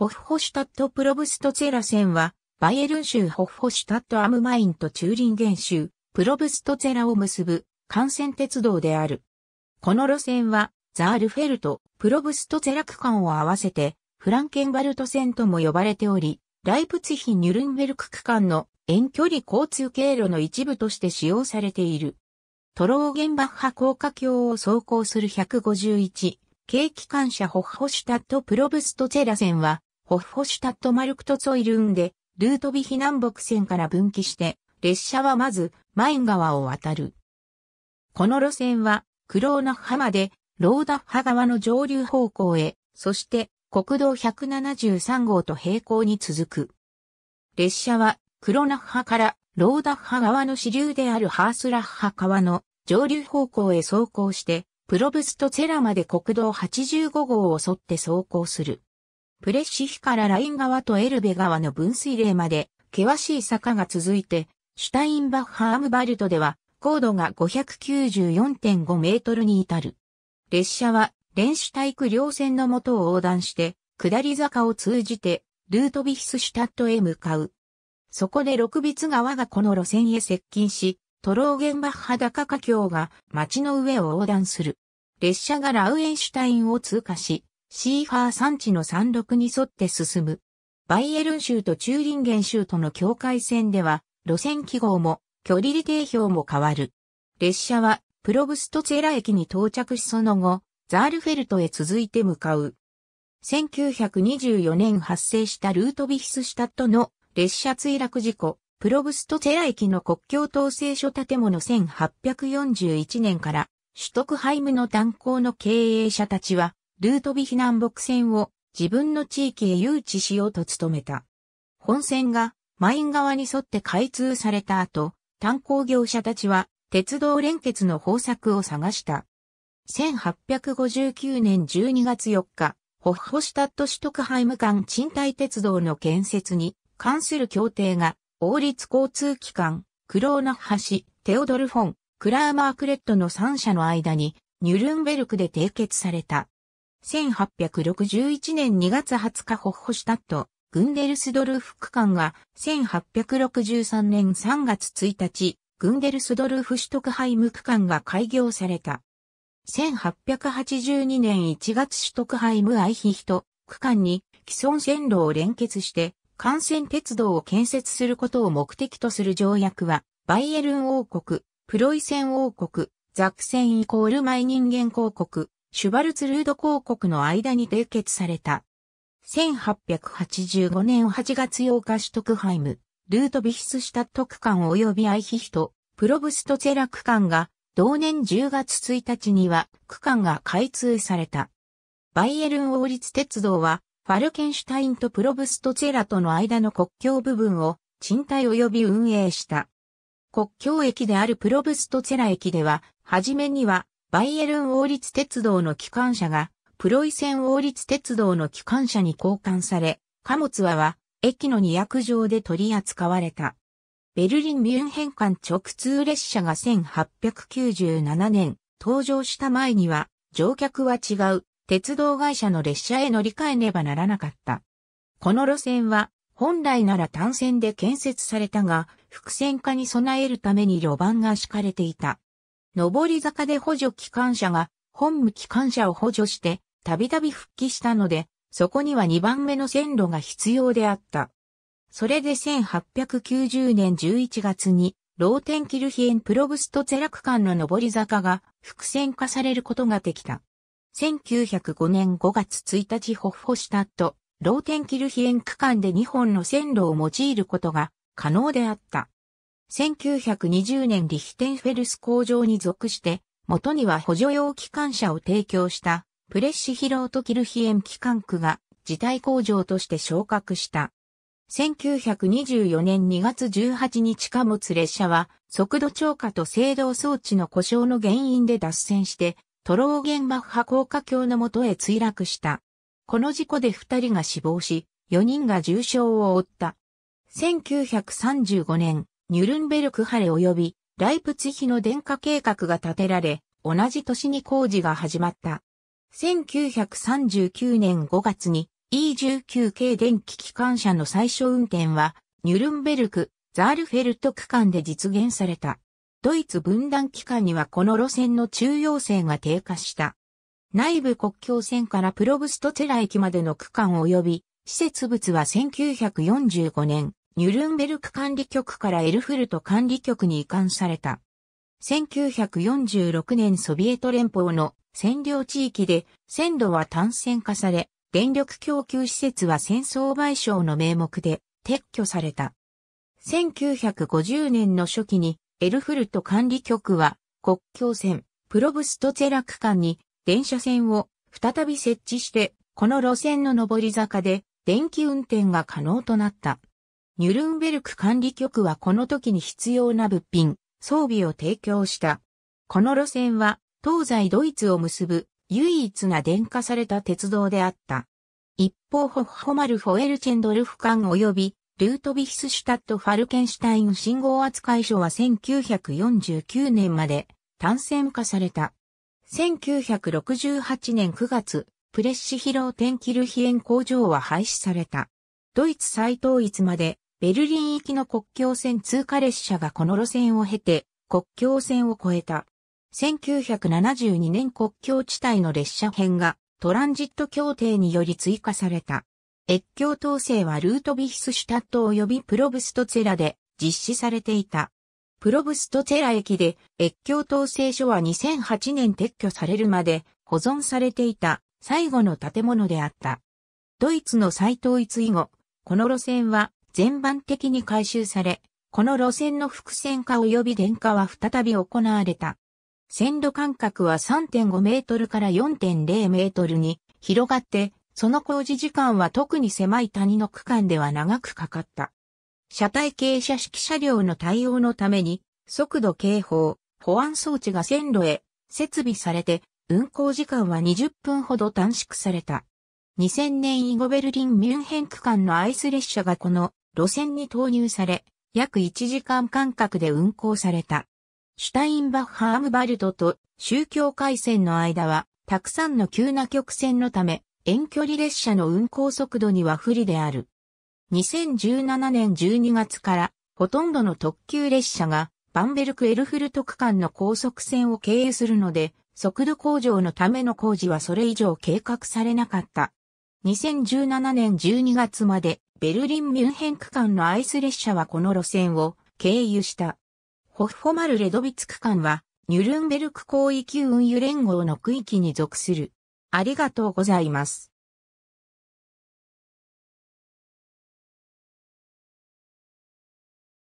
ホフホシュタット・プロブスト・ツェラ線は、バイエルン州ホフホシュタット・アムマインとチューリンゲン州、プロブスト・ツェラを結ぶ、幹線鉄道である。この路線は、ザールフェルト、プロブスト・ツェラ区間を合わせて、フランケンバルト線とも呼ばれており、ライプツヒ・ニュルンベルク区間の遠距離交通経路の一部として使用されている。トローゲンバッハ高架橋を走行する151、軽機関車ホッホシュタット・プロブスト・ツェラ線は、ホッホシュタットマルクトツォイルンで、ルートビヒ南北線から分岐して、列車はまず、マイン川を渡る。この路線は、クローナッハまで、ローダッハ川の上流方向へ、そして国道173号と平行に続く。列車はクローナッハからローダッハ川の支流であるハースラッハ川の上流方向へ走行して、プロブストツェラまで国道85号を沿って走行する。プレッシヒからライン川とエルベ川の分水嶺まで、険しい坂が続いて、シュタインバッハアムバルトでは、高度が594.5メートルに至る。列車は、連シュタイク両線のとを横断して、下り坂を通じて、ルートビヒスシュタットへ向かう。そこで六ツ川がこの路線へ接近し、トローゲンバッハ高架橋が街の上を横断する。列車がラウエンシュタインを通過し、シーファー山地の山麓に沿って進む。バイエルン州とチューリンゲン州との境界線では、路線記号も距離利定標も変わる。列車はプロブストツェラ駅に到着しその後、ザールフェルトへ続いて向かう。1924年発生したルートビィヒスシュタットの列車墜落事故、プロブストツェラ駅の国境統制所建物1841年から、取得クハイムの炭鉱の経営者たちは、ルートビ避難牧船を自分の地域へ誘致しようと努めた。本船がマイン側に沿って開通された後、炭鉱業者たちは鉄道連結の方策を探した。1859年12月4日、ホッホシュタットシュトクハイム間賃貸鉄道の建設に関する協定が、王立交通機関、クローナッ橋、テオドルフォン、クラーマークレットの3社の間に、ニュルンベルクで締結された。1861年2月20日ホッホシュタット、グンデルスドルフ区間が1863年3月1日、グンデルスドルフシュトクハイム区間が開業された。1882年1月シュトクハイムアイヒヒト区間に既存線路を連結して幹線鉄道を建設することを目的とする条約は、バイエルン王国、プロイセン王国、ザクセンイコールマイ人間公国、シュバルツルード公国の間に締結された。1885年8月8日シュトクハイム、ルートビヒスシュタット区間及びアイヒヒト、プロブストツェラ区間が、同年10月1日には区間が開通された。バイエルン王立鉄道は、ファルケンシュタインとプロブストツェラとの間の国境部分を賃貸及び運営した。国境駅であるプロブストツェラ駅では、はじめにはバイエルン王立鉄道の機関車が、プロイセン王立鉄道の機関車に交換され、貨物はは、駅の2役場で取り扱われた。ベルリン・ミュンヘン間直通列車が1897年登場した前には、乗客は違う鉄道会社の列車へ乗り換えねばならなかった。この路線は、本来なら単線で建設されたが、複線化に備えるために路盤が敷かれていた。上り坂で補助機関車が本務機関車を補助してたびたび復帰したので、そこには2番目の線路が必要であった。それで1890年11月に、ローテンキルヒエンプロブストゼラク間の上り坂が伏線化されることができた。1905年5月1日ホッホしタと、ローテンキルヒエン区間で2本の線路を用いることが可能であった。1920年リヒテンフェルス工場に属して、元には補助用機関車を提供したプレッシヒロートキルヒエン機関区が自体工場として昇格した。1924年2月18日貨物列車は速度超過と制動装置の故障の原因で脱線してトローゲンマッハ高架橋のもとへ墜落した。この事故で2人が死亡し、4人が重傷を負った。1935年、ニュルンベルクハレ及びライプツヒの電化計画が立てられ、同じ年に工事が始まった。1939年5月に E19 系電気機関車の最初運転は、ニュルンベルク、ザールフェルト区間で実現された。ドイツ分断期間にはこの路線の中央性が低下した。内部国境線からプロブストテラ駅までの区間及び、施設物は1945年、ニュルンベルク管理局からエルフルト管理局に移管された。1946年ソビエト連邦の占領地域で線路は単線化され、電力供給施設は戦争賠償の名目で撤去された。1950年の初期にエルフルト管理局は国境線プロブストゼラ区間に電車線を再び設置して、この路線の上り坂で電気運転が可能となった。ニュルンベルク管理局はこの時に必要な物品、装備を提供した。この路線は東西ドイツを結ぶ唯一が電化された鉄道であった。一方ホッホマルフォエルチェンドルフ間及びルートビヒスシュタットファルケンシュタイン信号扱い所は1949年まで単線化された。1968年9月、プレッシヒローテンキルヒエン工場は廃止された。ドイツ再統一までベルリン行きの国境線通過列車がこの路線を経て、国境線を越えた。1972年国境地帯の列車編がトランジット協定により追加された。越境統制はルートビヒスシュタット及びプロブストツェラで実施されていた。プロブストツェラ駅で越境統制所は2008年撤去されるまで保存されていた最後の建物であった。ドイツの再統一以後、この路線は全般的に改修され、この路線の複線化及び電化は再び行われた。線路間隔は3.5メートルから4.0メートルに広がって、その工事時間は特に狭い谷の区間では長くかかった。車体傾斜式車両の対応のために、速度警報、保安装置が線路へ設備されて、運行時間は20分ほど短縮された。2000年以後ベルリン・ミュンヘン区間のアイス列車がこの路線に投入され、約1時間間隔で運行された。シュタインバッハ・アムバルトと宗教回線の間は、たくさんの急な曲線のため、遠距離列車の運行速度には不利である。2017年12月から、ほとんどの特急列車が、バンベルク・エルフルト区間の高速線を経由するので、速度向上のための工事はそれ以上計画されなかった。2017年12月までベルリン・ミュンヘン区間のアイス列車はこの路線を経由した。ホッホマル・レドビツ区間は、ニュルンベルク広域運輸連合の区域に属する。ありがとうございます。